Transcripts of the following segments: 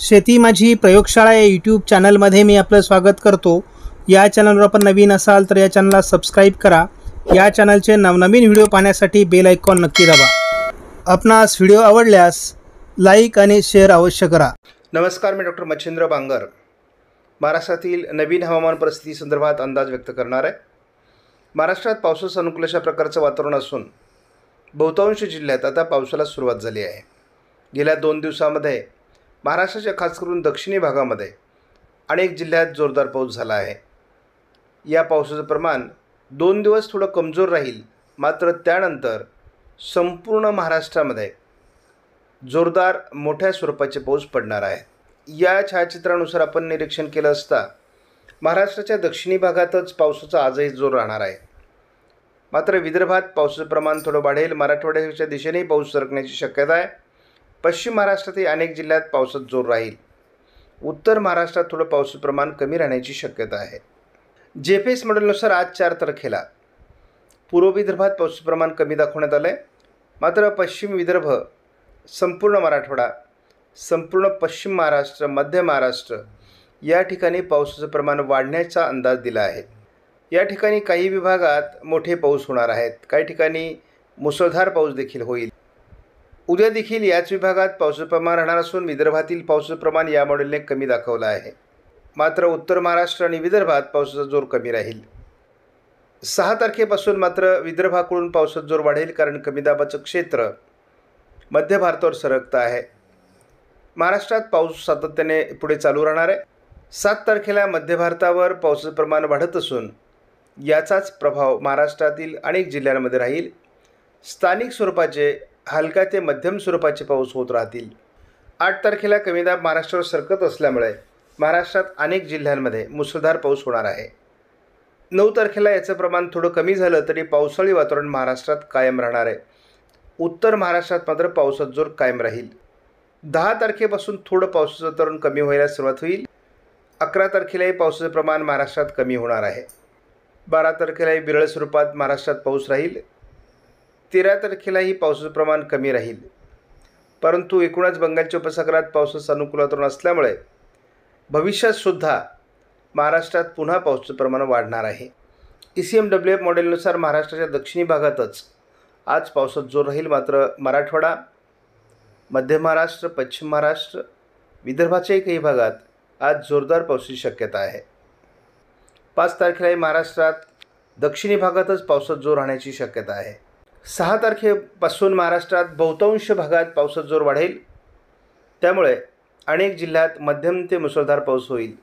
शेती माझी प्रयोगशाळा या यूट्यूब चॅनलमध्ये मी आपलं स्वागत करतो या चॅनलवर आपण नवीन असाल तर या चॅनलला सबस्क्राईब करा या चॅनलचे नवनवीन व्हिडिओ पाहण्यासाठी बेल आयकॉन नक्की दाबा आपणास व्हिडिओ आवडल्यास लाईक आणि शेअर अवश्य करा नमस्कार मी डॉक्टर मच्छिंद्र बांगर महाराष्ट्रातील नवीन हवामान परिस्थिती संदर्भात अंदाज व्यक्त करणार आहे महाराष्ट्रात पावसाचं अनुकूल अशा प्रकारचं वातावरण असून बहुतांश जिल्ह्यात आता पावसाला सुरुवात झाली आहे गेल्या दोन दिवसामध्ये महाराष्ट्राच्या खास करून दक्षिणी भागामध्ये अनेक जिल्ह्यात जोरदार पाऊस झाला आहे या पावसाचं प्रमाण दोन दिवस थोडं कमजोर राहील मात्र त्यानंतर संपूर्ण महाराष्ट्रामध्ये जोरदार मोठ्या स्वरूपाचे पाऊस पडणार आहे या छायाचित्रानुसार आपण निरीक्षण केलं असता महाराष्ट्राच्या दक्षिणी भागातच पावसाचा आजही जोर राहणार आहे मात्र विदर्भात पावसाचं प्रमाण थोडं वाढेल मराठवाड्याच्या दिशेनेही पाऊस सरकण्याची शक्यता आहे पश्चिम महाराष्ट्रातील अनेक जिल्ह्यात पावसात जोर राहील उत्तर महाराष्ट्रात थोडं पावसाचं प्रमाण कमी राहण्याची शक्यता आहे जे पी एस मॉडेलनुसार आज चार तारखेला पूर्व विदर्भात पावसाचं प्रमाण कमी दाखवण्यात आलं आहे मात्र पश्चिम विदर्भ संपूर्ण मराठवाडा संपूर्ण पश्चिम महाराष्ट्र मध्य महाराष्ट्र या ठिकाणी पावसाचं प्रमाण वाढण्याचा अंदाज दिला आहे या ठिकाणी काही विभागात मोठे पाऊस होणार आहेत काही ठिकाणी मुसळधार पाऊस देखील होईल उद्या देखील याच विभागात पावसाचं प्रमाण राहणार असून विदर्भातील पावसाचं प्रमाण या मॉडेलने कमी दाखवलं आहे मात्र उत्तर महाराष्ट्र आणि विदर्भात पावसाचा जोर कमी राहील सहा तारखेपासून मात्र विदर्भाकडून पावसाचा जोर वाढेल कारण कमी दाबाचं क्षेत्र मध्य भारतावर सरकतं आहे महाराष्ट्रात पाऊस सातत्याने पुढे चालू राहणार आहे सात तारखेला मध्य भारतावर पावसाचं प्रमाण वाढत असून याचाच प्रभाव महाराष्ट्रातील अनेक जिल्ह्यांमध्ये राहील स्थानिक स्वरूपाचे हलका ते मध्यम स्वरूपाचे पाऊस होत राहतील आठ तारखेला कमी दाब महाराष्ट्रावर सरकत असल्यामुळे महाराष्ट्रात अनेक जिल्ह्यांमध्ये मुसळधार पाऊस होणार आहे नऊ तारखेला याचं प्रमाण थोडं कमी झालं तरी पावसाळी वातावरण महाराष्ट्रात कायम राहणार आहे उत्तर महाराष्ट्रात मात्र पावसात जोर कायम राहील दहा तारखेपासून थोडं पावसाचं तरुण कमी व्हायला सुरुवात होईल अकरा तारखेलाही पावसाचं प्रमाण महाराष्ट्रात कमी होणार आहे बारा तारखेलाही विरळ स्वरूपात महाराष्ट्रात पाऊस राहील तेरा तारखेलाही पावसाचं प्रमाण कमी राहील परंतु एकूणच बंगालच्या उपसागरात पावसाचं अनुकूल वातावरण असल्यामुळे भविष्यातसुद्धा महाराष्ट्रात पुन्हा पावसाचं प्रमाण वाढणार आहे E C M W F मॉडेलनुसार महाराष्ट्राच्या दक्षिणी भागातच आज पावसात जोर राहील मात्र मराठवाडा मध्य महाराष्ट्र पश्चिम महाराष्ट्र विदर्भाच्याही काही भागात आज जोरदार पावसाची शक्यता आहे पाच तारखेलाही महाराष्ट्रात दक्षिणी भागातच पावसात जोर राहण्याची शक्यता आहे सहा तारखेपासून महाराष्ट्रात बहुतांश भागात पावसाचा जोर वाढेल त्यामुळे अनेक जिल्ह्यात मध्यम ते मुसळधार पाऊस होईल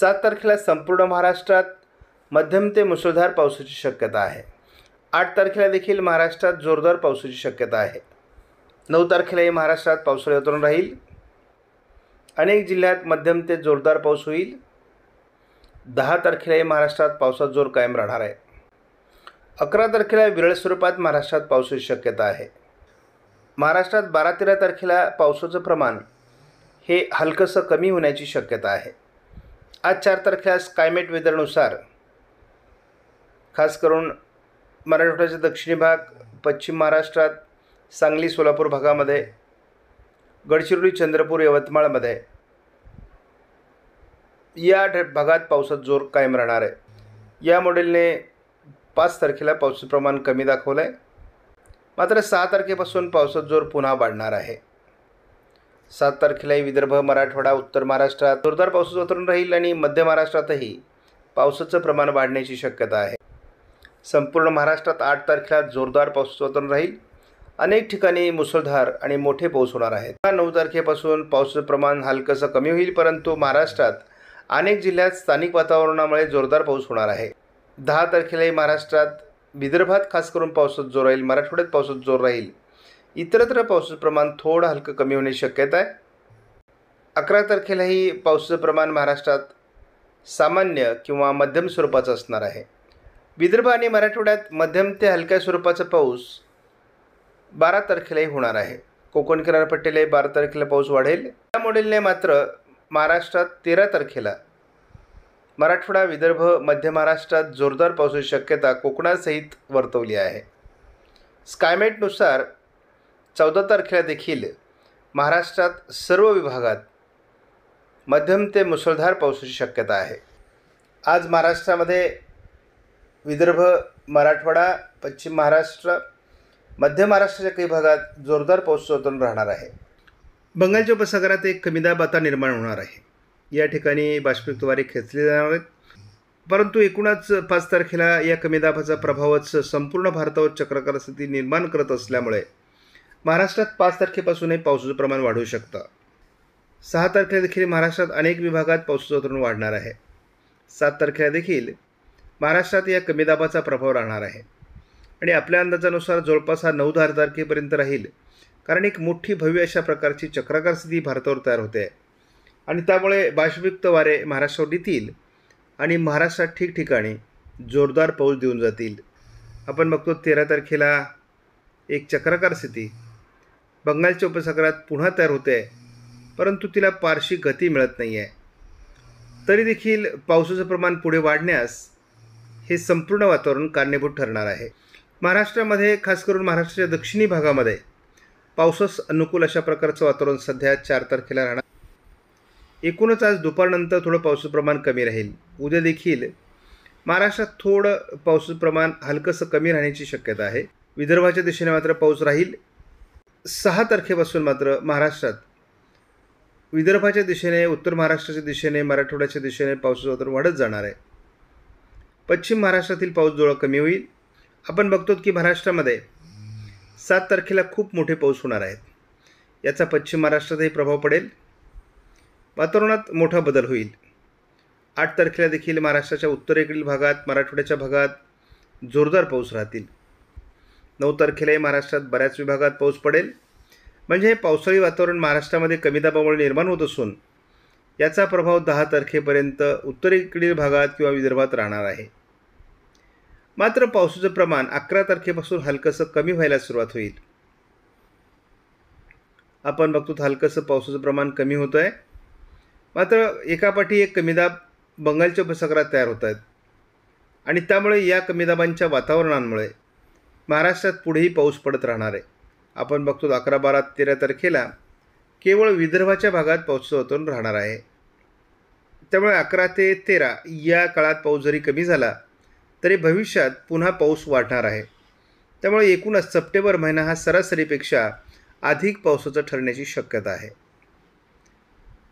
सात तारखेला संपूर्ण महाराष्ट्रात मध्यम ते मुसळधार पावसाची शक्यता आहे आठ तारखेला देखील महाराष्ट्रात जोरदार पावसाची शक्यता आहे नऊ तारखेलाही महाराष्ट्रात पावसाळी वातावरण राहील अनेक जिल्ह्यात मध्यम ते जोरदार पाऊस होईल दहा तारखेलाही महाराष्ट्रात पावसाचा जोर कायम राहणार आहे अकरा तारखेला विरळ स्वरूपात महाराष्ट्रात पावसाची शक्यता आहे महाराष्ट्रात बारा तेरा तारखेला पावसाचं प्रमाण हे हलकंसं कमी होण्याची शक्यता आहे आज चार तारखेला स्कायमेट वेदरनुसार खास करून मराठवाड्याचा दक्षिणी भाग पश्चिम महाराष्ट्रात सांगली सोलापूर भागामध्ये गडचिरोली चंद्रपूर यवतमाळमध्ये या भागात पावसात जोर कायम राहणार आहे या मॉडेलने पाच तारखेला पावसाचं प्रमाण कमी दाखवलं आहे मात्र सहा तारखेपासून पावसाचा जोर पुन्हा वाढणार आहे सात तारखेलाही विदर्भ मराठवाडा उत्तर महाराष्ट्रात जोरदार पावसाचं वातावरण राहील आणि मध्य महाराष्ट्रातही पावसाचं प्रमाण वाढण्याची शक्यता आहे संपूर्ण महाराष्ट्रात आठ तारखेला जोरदार पावसाचं वातावरण राहील अनेक ठिकाणी मुसळधार आणि मोठे पाऊस होणार आहेत नऊ तारखेपासून पावसाचं प्रमाण हलकंसं कमी होईल परंतु महाराष्ट्रात अनेक जिल्ह्यात स्थानिक वातावरणामुळे जोरदार पाऊस होणार आहे दहा तारखेलाही महाराष्ट्रात विदर्भात खास करून पावसात जोर राहील मराठवाड्यात पावसात जोर राहील इतरत्र पावसाचं प्रमाण थोडं हलकं कमी होण्याची शक्यता आहे अकरा तारखेलाही पावसाचं प्रमाण महाराष्ट्रात सामान्य किंवा मध्यम स्वरूपाचं असणार आहे विदर्भ आणि मराठवाड्यात मध्यम ते हलक्या स्वरूपाचा पाऊस बारा तारखेलाही होणार आहे कोकण किनारपट्टीलाही बारा तारखेला पाऊस वाढेल या मॉडेलने मात्र महाराष्ट्रात तेरा तारखेला मराठवाडा विदर्भ मध्य महाराष्ट्रात जोरदार पावसाची शक्यता कोकणासहित वर्तवली आहे स्कायमेटनुसार चौदा तारखेला देखील महाराष्ट्रात सर्व विभागात मध्यम ते मुसळधार पावसाची शक्यता आहे आज महाराष्ट्रामध्ये विदर्भ मराठवाडा पश्चिम महाराष्ट्र मध्य महाराष्ट्राच्या काही भागात जोरदार पाऊस राहणार आहे बंगालच्या उपसागरात एक कमी आता निर्माण होणार आहे या ठिकाणी तुवारी खेचले जाणार आहेत परंतु एकूणच पाच तारखेला या कमी दाबाचा प्रभावच संपूर्ण भारतावर चक्रकार स्थिती निर्माण करत असल्यामुळे महाराष्ट्रात पाच तारखेपासूनही पावसाचं प्रमाण वाढू शकतं सहा तारखेला देखील महाराष्ट्रात अनेक विभागात पावसाचं धोरण वाढणार आहे सात तारखेला देखील महाराष्ट्रात या कमी दाबाचा प्रभाव राहणार आहे आणि आपल्या अंदाजानुसार जवळपास हा नऊ दहा तारखेपर्यंत राहील कारण एक मोठी भव्य अशा प्रकारची चक्राकार स्थिती भारतावर तयार होते आहे आणि त्यामुळे बाष्पयुक्त वारे महाराष्ट्रावर येतील आणि महाराष्ट्रात ठिकठिकाणी जोरदार पाऊस देऊन जातील आपण बघतो तेरा तारखेला एक चक्राकार स्थिती बंगालच्या उपसागरात पुन्हा तयार होते परंतु तिला पारशी गती मिळत नाही आहे तरी देखील पावसाचं प्रमाण पुढे वाढण्यास हे संपूर्ण वातावरण कारणीभूत ठरणार आहे महाराष्ट्रामध्ये खास करून महाराष्ट्राच्या दक्षिणी भागामध्ये पावसास अनुकूल अशा प्रकारचं वातावरण सध्या चार तारखेला राहणार एकूणच आज दुपारनंतर थोडं पावसाचं प्रमाण कमी राहील उद्या देखील महाराष्ट्रात थोडं पावसाचं प्रमाण हलकंसं कमी राहण्याची शक्यता आहे विदर्भाच्या दिशेने मात्र पाऊस राहील सहा तारखेपासून मात्र महाराष्ट्रात विदर्भाच्या दिशेने उत्तर महाराष्ट्राच्या दिशेने मराठवाड्याच्या दिशेने पावसाचं वातावरण वाढत जाणार आहे पश्चिम महाराष्ट्रातील पाऊस जोळा कमी होईल आपण बघतो की महाराष्ट्रामध्ये सात तारखेला खूप मोठे पाऊस होणार आहेत याचा पश्चिम महाराष्ट्रातही प्रभाव पडेल वातावरणात मोठा बदल होईल आठ तारखेला देखील महाराष्ट्राच्या उत्तरेकडील भागात मराठवाड्याच्या भागात जोरदार पाऊस राहतील नऊ तारखेलाही महाराष्ट्रात बऱ्याच विभागात पाऊस पडेल म्हणजे हे पावसाळी वातावरण महाराष्ट्रामध्ये कमी दाबामुळे निर्माण होत असून याचा प्रभाव दहा तारखेपर्यंत उत्तरेकडील भागात किंवा विदर्भात राहणार आहे मात्र पावसाचं प्रमाण अकरा तारखेपासून हलकंसं कमी व्हायला सुरुवात होईल आपण बघतो हलकंसं पावसाचं प्रमाण कमी होतं आहे मात्र एकापाठी एक कमीदाब बंगालच्या उपसागरात तयार होत आहेत आणि त्यामुळे या कमीदाबांच्या वातावरणांमुळे महाराष्ट्रात पुढेही पाऊस पडत राहणार आहे आपण बघतो अकरा बारा तेरा तारखेला केवळ विदर्भाच्या भागात पाऊस पाऊसवतून राहणार आहे त्यामुळे अकरा ते तेरा या काळात पाऊस जरी कमी झाला तरी भविष्यात पुन्हा पाऊस वाढणार आहे त्यामुळे एकूणच सप्टेंबर महिना हा सरासरीपेक्षा अधिक पावसाचं ठरण्याची शक्यता आहे